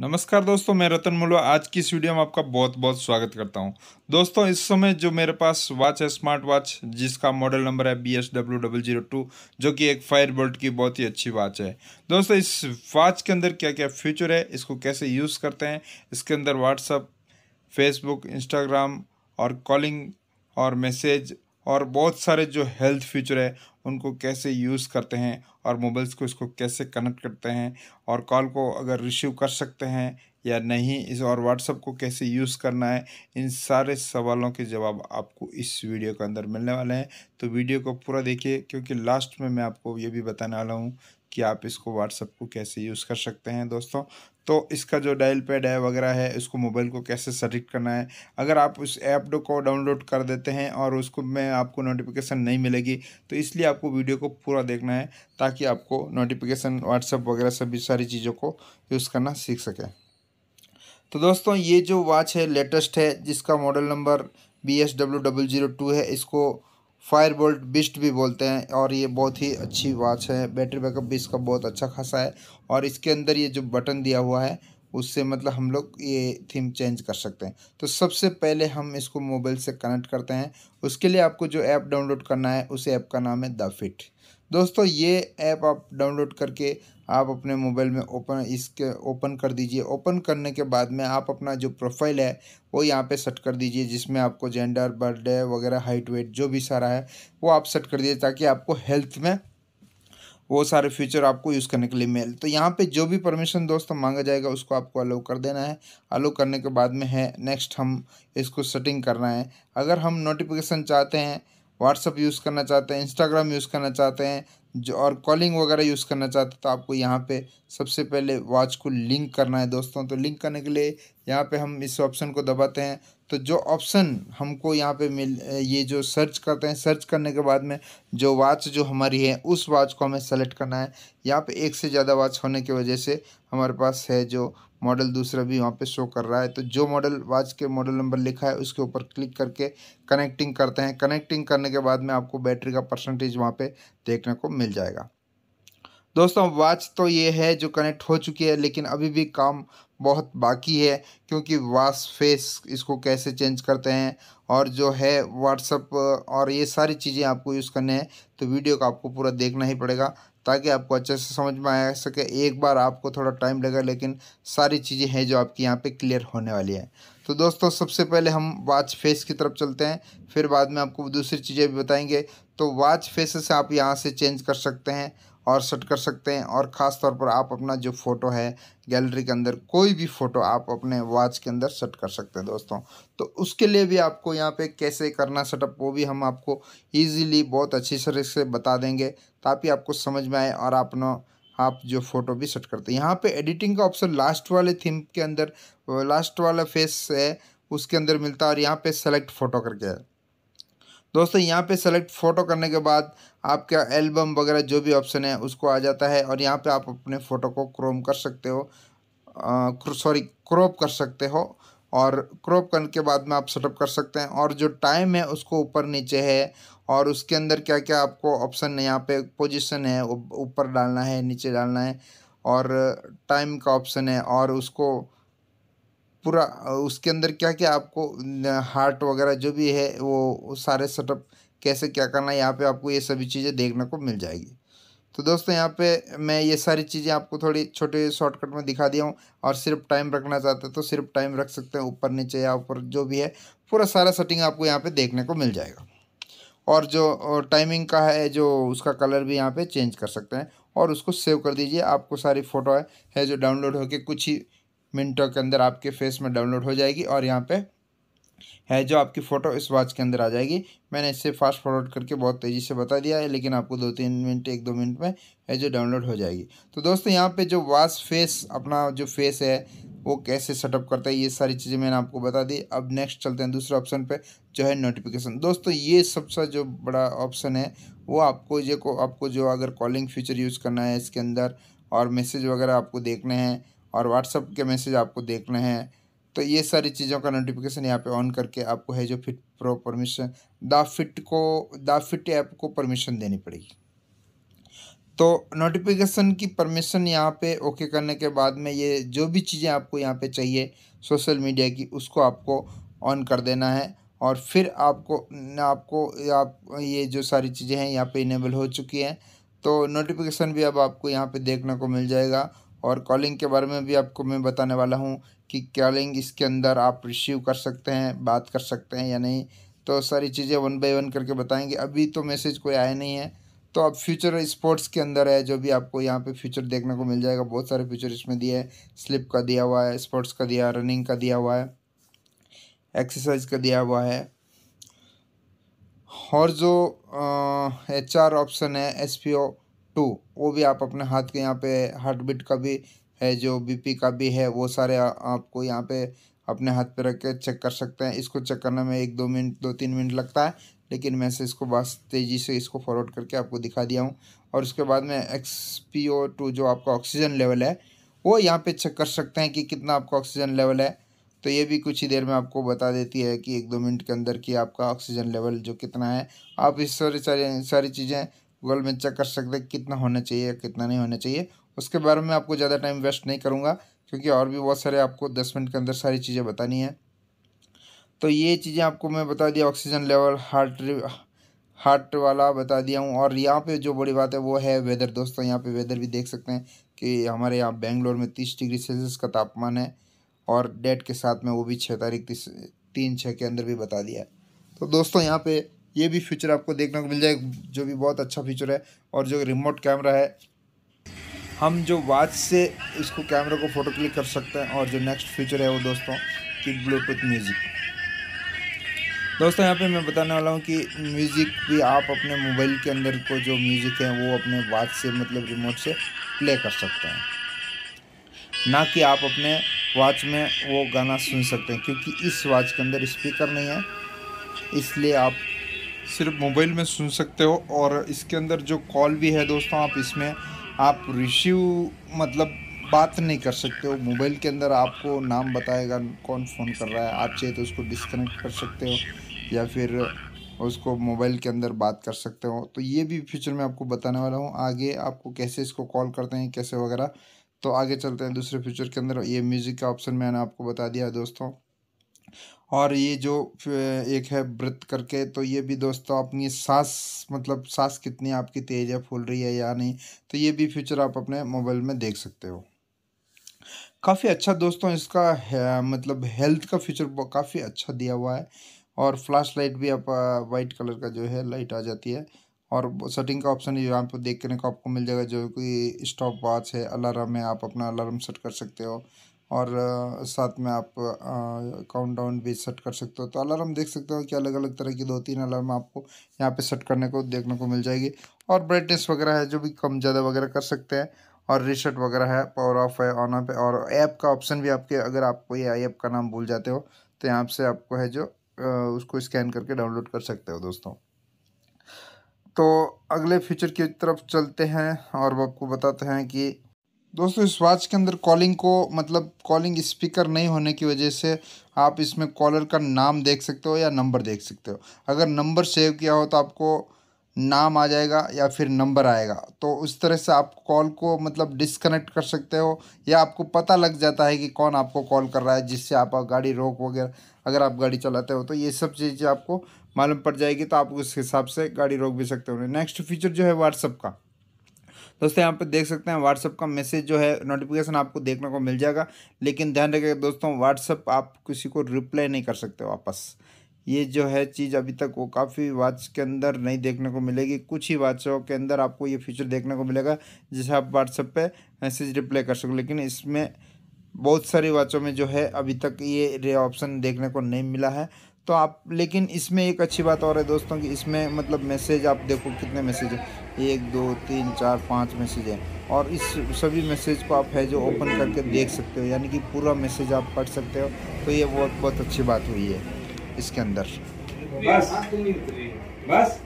नमस्कार दोस्तों मैं रतन मुलवा आज की इस वीडियो में आपका बहुत बहुत स्वागत करता हूं दोस्तों इस समय जो मेरे पास वॉच है स्मार्ट वॉच जिसका मॉडल नंबर है B S W double zero two जो कि एक फायर बोल्ट की बहुत ही अच्छी वॉच है दोस्तों इस वॉच के अंदर क्या क्या फीचर है इसको कैसे यूज़ करते हैं इसके अंदर व्हाट्सअप फेसबुक इंस्टाग्राम और कॉलिंग और मैसेज और बहुत सारे जो हेल्थ फीचर है उनको कैसे यूज़ करते हैं और मोबाइल्स को इसको कैसे कनेक्ट करते हैं और कॉल को अगर रिसीव कर सकते हैं या नहीं इस और व्हाट्सअप को कैसे यूज़ करना है इन सारे सवालों के जवाब आपको इस वीडियो के अंदर मिलने वाले हैं तो वीडियो को पूरा देखिए क्योंकि लास्ट में मैं आपको ये भी बताने वाला हूँ कि आप इसको व्हाट्सअप को कैसे यूज़ कर सकते हैं दोस्तों तो इसका जो डायल पैड है वगैरह है इसको मोबाइल को कैसे सेलेक्ट करना है अगर आप उस ऐप को डाउनलोड कर देते हैं और उसको में आपको नोटिफिकेशन नहीं मिलेगी तो इसलिए आपको वीडियो को पूरा देखना है ताकि आपको नोटिफिकेशन व्हाट्सअप वगैरह सभी सारी चीज़ों को यूज़ करना सीख सकें तो दोस्तों ये जो वॉच है लेटेस्ट है जिसका model number B S W double zero two है इसको फायर बोल्ट बिस्ट भी बोलते हैं और ये बहुत ही अच्छी वॉच है बैटरी बैकअप भी इसका बहुत अच्छा खासा है और इसके अंदर ये जो बटन दिया हुआ है उससे मतलब हम लोग ये थीम चेंज कर सकते हैं तो सबसे पहले हम इसको मोबाइल से कनेक्ट करते हैं उसके लिए आपको जो ऐप डाउनलोड करना है उस ऐप का नाम है द फिट दोस्तों ये ऐप आप डाउनलोड करके आप अपने मोबाइल में ओपन इसके ओपन कर दीजिए ओपन करने के बाद में आप अपना जो प्रोफाइल है वो यहाँ पे सेट कर दीजिए जिसमें आपको जेंडर बर्थडे वगैरह हाइट वेट जो भी सारा है वो आप सेट कर दीजिए ताकि आपको हेल्थ में वो सारे फीचर आपको यूज़ करने के लिए मिल तो यहाँ पे जो भी परमिशन दोस्तों मांगा जाएगा उसको आपको अलाउ कर देना है अलाउ करने के बाद में है नेक्स्ट हम इसको सेटिंग करना है अगर हम नोटिफिकेशन चाहते हैं व्हाट्सअप यूज़ करना चाहते हैं इंस्टाग्राम यूज़ करना चाहते हैं जो और कॉलिंग वगैरह यूज़ करना चाहते तो आपको यहाँ पे सबसे पहले वॉच को लिंक करना है दोस्तों तो लिंक करने के लिए यहाँ पे हम इस ऑप्शन को दबाते हैं तो जो ऑप्शन हमको यहाँ पे मिल ये जो सर्च करते हैं सर्च करने के बाद में जो वॉच जो हमारी है उस वॉच को हमें सेलेक्ट करना है यहाँ पे एक से ज़्यादा वॉच होने की वजह से हमारे पास है जो मॉडल दूसरा भी वहाँ पे शो कर रहा है तो जो मॉडल वॉच के मॉडल नंबर लिखा है उसके ऊपर क्लिक करके कनेक्टिंग करते हैं कनेक्टिंग करने के बाद में आपको बैटरी का परसेंटेज वहाँ पर देखने को मिल मिल जाएगा दोस्तों वॉच तो ये है जो कनेक्ट हो चुकी है लेकिन अभी भी काम बहुत बाकी है क्योंकि वॉच फेस इसको कैसे चेंज करते हैं और जो है व्हाट्सअप और ये सारी चीज़ें आपको यूज़ करने हैं तो वीडियो का आपको पूरा देखना ही पड़ेगा ताकि आपको अच्छे से समझ में आ सके एक बार आपको थोड़ा टाइम लगेगा लेकिन सारी चीज़ें हैं जो आपकी यहाँ पर क्लियर होने वाली है तो दोस्तों सबसे पहले हम वाच फेस की तरफ चलते हैं फिर बाद में आपको दूसरी चीज़ें भी बताएंगे तो वाच फेस से आप यहाँ से चेंज कर सकते हैं और सेट कर सकते हैं और ख़ास तौर पर आप अपना जो फ़ोटो है गैलरी के अंदर कोई भी फ़ोटो आप अपने वॉच के अंदर सेट कर सकते हैं दोस्तों तो उसके लिए भी आपको यहाँ पे कैसे करना सेटअप वो भी हम आपको इजीली बहुत अच्छी तरीके से बता देंगे ताकि आपको समझ में आए और आप आप जो फोटो भी सेट करते हैं यहाँ पे एडिटिंग का ऑप्शन लास्ट वाले थीम के अंदर लास्ट वाला फेस है उसके अंदर मिलता है और यहाँ पे सेलेक्ट फ़ोटो करके है दोस्तों यहाँ पे सेलेक्ट फ़ोटो करने के बाद आपका एल्बम वगैरह जो भी ऑप्शन है उसको आ जाता है और यहाँ पे आप अपने फ़ोटो को क्रोम कर सकते हो सॉरी क्रोप कर सकते हो और क्रॉप करने के बाद में आप सेटअप कर सकते हैं और जो टाइम है उसको ऊपर नीचे है और उसके अंदर क्या क्या आपको ऑप्शन है यहाँ पे पोजीशन है ऊपर डालना है नीचे डालना है और टाइम का ऑप्शन है और उसको पूरा उसके अंदर क्या क्या आपको हार्ट वगैरह जो भी है वो सारे सेटअप कैसे क्या करना है यहाँ पर आपको ये सभी चीज़ें देखने को मिल जाएगी तो दोस्तों यहाँ पे मैं ये सारी चीज़ें आपको थोड़ी छोटे शॉर्टकट में दिखा दिया हूँ और सिर्फ टाइम रखना चाहते हैं तो सिर्फ टाइम रख सकते हैं ऊपर नीचे या ऊपर जो भी है पूरा सारा सेटिंग आपको यहाँ पे देखने को मिल जाएगा और जो टाइमिंग का है जो उसका कलर भी यहाँ पे चेंज कर सकते हैं और उसको सेव कर दीजिए आपको सारी फ़ोटो है, है जो डाउनलोड होकर कुछ ही मिनटों के अंदर आपके फेस में डाउनलोड हो जाएगी और यहाँ पर है जो आपकी फ़ोटो इस वॉच के अंदर आ जाएगी मैंने इसे फास्ट फॉरवर्ड करके बहुत तेज़ी से बता दिया है लेकिन आपको दो तीन मिनट एक दो मिनट में है जो डाउनलोड हो जाएगी तो दोस्तों यहाँ पे जो वॉच फेस अपना जो फेस है वो कैसे सेटअप करता है ये सारी चीज़ें मैंने आपको बता दी अब नेक्स्ट चलते हैं दूसरे ऑप्शन पर जो है नोटिफिकेशन दोस्तों ये सबसे जो बड़ा ऑप्शन है वो आपको ये को आपको जो अगर कॉलिंग फीचर यूज़ करना है इसके अंदर और मैसेज वगैरह आपको देखने हैं और व्हाट्सअप के मैसेज आपको देखने हैं तो ये सारी चीज़ों का नोटिफिकेशन यहाँ पे ऑन करके आपको है जो fit pro permission the fit को द फिट ऐप को परमिशन देनी पड़ेगी तो नोटिफिकेशन की परमिशन यहाँ पे ओके करने के बाद में ये जो भी चीज़ें आपको यहाँ पे चाहिए सोशल मीडिया की उसको आपको ऑन कर देना है और फिर आपको आपको आप ये जो सारी चीज़ें हैं यहाँ पे इनेबल हो चुकी हैं तो नोटिफिकेशन भी अब आपको यहाँ पे देखने को मिल जाएगा और कॉलिंग के बारे में भी आपको मैं बताने वाला हूँ कि क्या लिंग इसके अंदर आप रिसीव कर सकते हैं बात कर सकते हैं या नहीं तो सारी चीज़ें वन बाय वन करके बताएंगे अभी तो मैसेज कोई आया नहीं है तो अब फ्यूचर स्पोर्ट्स के अंदर है जो भी आपको यहाँ पे फ्यूचर देखने को मिल जाएगा बहुत सारे फ्यूचर इसमें दिए हैं स्लिप का दिया हुआ है स्पोर्ट्स का दिया रनिंग का दिया हुआ है एक्सरसाइज का दिया हुआ है और जो एच आर ऑप्शन है एस पी ओ टू वो भी आप अपने हाथ के यहाँ पे हार्ट बीट का भी है जो बीपी का भी है वो सारे आ, आपको यहाँ पे अपने हाथ पे रख के चेक कर सकते हैं इसको चेक करने में एक दो मिनट दो तीन मिनट लगता है लेकिन मैं से इसको बस तेज़ी से इसको फॉरवर्ड करके आपको दिखा दिया हूँ और उसके बाद में एक्स पी ओ टू जो आपका ऑक्सीजन लेवल है वो यहाँ पे चेक कर सकते हैं कि कितना आपका ऑक्सीजन लेवल है तो ये भी कुछ ही देर में आपको बता देती है कि एक दो मिनट के अंदर कि आपका ऑक्सीजन लेवल जो कितना है आप इस सारी सारी सारी चीज़ें गूगल में चेक कर सकते हैं कितना होना चाहिए कितना नहीं होना चाहिए उसके बारे में आपको ज़्यादा टाइम वेस्ट नहीं करूँगा क्योंकि और भी बहुत सारे आपको दस मिनट के अंदर सारी चीज़ें बतानी है तो ये चीज़ें आपको मैं बता दिया ऑक्सीजन लेवल हार्ट हार्ट वाला बता दिया हूँ और यहाँ पे जो बड़ी बात है वो है वेदर दोस्तों यहाँ पे वेदर भी देख सकते हैं कि हमारे यहाँ बेंगलोर में तीस डिग्री सेल्सियस का तापमान है और डेट के साथ में वो भी छः तारीख तीस तीन छः के अंदर भी बता दिया है तो दोस्तों यहाँ पे ये भी फीचर आपको देखने को मिल जाएगा जो भी बहुत अच्छा फीचर है और जो रिमोट कैमरा है हम जो वॉच से इसको कैमरे को फ़ोटो क्लिक कर सकते हैं और जो नेक्स्ट फीचर है वो दोस्तों कि ब्लूटूथ म्यूज़िक दोस्तों यहाँ पे मैं बताने वाला हूँ कि म्यूज़िक भी आप अपने मोबाइल के अंदर को जो म्यूज़िक है वो अपने वॉच से मतलब रिमोट से प्ले कर सकते हैं ना कि आप अपने वॉच में वो गाना सुन सकते हैं क्योंकि इस वॉच के अंदर स्पीकर नहीं है इसलिए आप सिर्फ मोबाइल में सुन सकते हो और इसके अंदर जो कॉल भी है दोस्तों आप इसमें आप रिसीव मतलब बात नहीं कर सकते हो मोबाइल के अंदर आपको नाम बताएगा कौन फ़ोन कर रहा है आप चाहे तो उसको डिस्कनेक्ट कर सकते हो या फिर उसको मोबाइल के अंदर बात कर सकते हो तो ये भी फ्यूचर में आपको बताने वाला हूँ आगे आपको कैसे इसको कॉल करते हैं कैसे वगैरह तो आगे चलते हैं दूसरे फ्यूचर के अंदर ये म्यूज़िक का ऑप्शन मैंने आपको बता दिया दोस्तों और ये जो एक है व्रत करके तो ये भी दोस्तों अपनी सांस मतलब सांस कितनी आपकी तेज़ है फूल रही है या नहीं तो ये भी फ्यूचर आप अपने मोबाइल में देख सकते हो काफ़ी अच्छा दोस्तों इसका है, मतलब हेल्थ का फ्यूचर काफ़ी अच्छा दिया हुआ है और फ्लैश लाइट भी आप वाइट कलर का जो है लाइट आ जाती है और सेटिंग का ऑप्शन यहाँ पर देख करने को आपको मिल जाएगा जो कि स्टॉप वॉच है अलार्म है आप अपना अलार्म सेट कर सकते हो और साथ में आप काउंट डाउन भी सेट कर सकते हो तो अलार्म देख सकते हो कि अलग अलग तरह की दो तीन अलार्म आपको यहाँ पे सेट करने को देखने को मिल जाएगी और ब्राइटनेस वगैरह है जो भी कम ज़्यादा वगैरह कर सकते हैं और रिसेट वगैरह है पावर ऑफ है ऑन ऑफ है और ऐप का ऑप्शन भी आपके अगर आपको आई ऐप का नाम भूल जाते हो तो यहाँ से आपको है जो उसको स्कैन करके डाउनलोड कर सकते हो दोस्तों तो अगले फीचर की तरफ चलते हैं और आपको बताते हैं कि दोस्तों इस वॉच के अंदर कॉलिंग को मतलब कॉलिंग स्पीकर नहीं होने की वजह से आप इसमें कॉलर का नाम देख सकते हो या नंबर देख सकते हो अगर नंबर सेव किया हो तो आपको नाम आ जाएगा या फिर नंबर आएगा तो उस तरह से आप कॉल को मतलब डिसकनेक्ट कर सकते हो या आपको पता लग जाता है कि कौन आपको कॉल कर रहा है जिससे आप गाड़ी रोक वगैरह अगर आप गाड़ी चलाते हो तो ये सब चीज़ें आपको मालूम पड़ जाएगी तो आप उस हिसाब से गाड़ी रोक भी सकते हो नेक्स्ट फीचर जो है व्हाट्सअप का दोस्तों यहाँ पे देख सकते हैं व्हाट्सअप का मैसेज जो है नोटिफिकेशन आपको देखने को मिल जाएगा लेकिन ध्यान रखेगा दोस्तों व्हाट्सअप आप किसी को रिप्लाई नहीं कर सकते वापस ये जो है चीज़ अभी तक वो काफ़ी वाच के अंदर नहीं देखने को मिलेगी कुछ ही वाचों के अंदर आपको ये फीचर देखने को मिलेगा जिसे आप व्हाट्सएप पे मैसेज रिप्लाई कर सको लेकिन इसमें बहुत सारी वाचों में जो है अभी तक ये रे ऑप्शन देखने को नहीं मिला है तो आप लेकिन इसमें एक अच्छी बात और है दोस्तों कि इसमें मतलब मैसेज आप देखो कितने मैसेज हैं एक दो तीन चार पाँच मैसेज हैं और इस सभी मैसेज को आप है जो ओपन करके देख सकते हो यानी कि पूरा मैसेज आप पढ़ सकते हो तो ये बहुत बहुत अच्छी बात हुई है इसके अंदर बस बस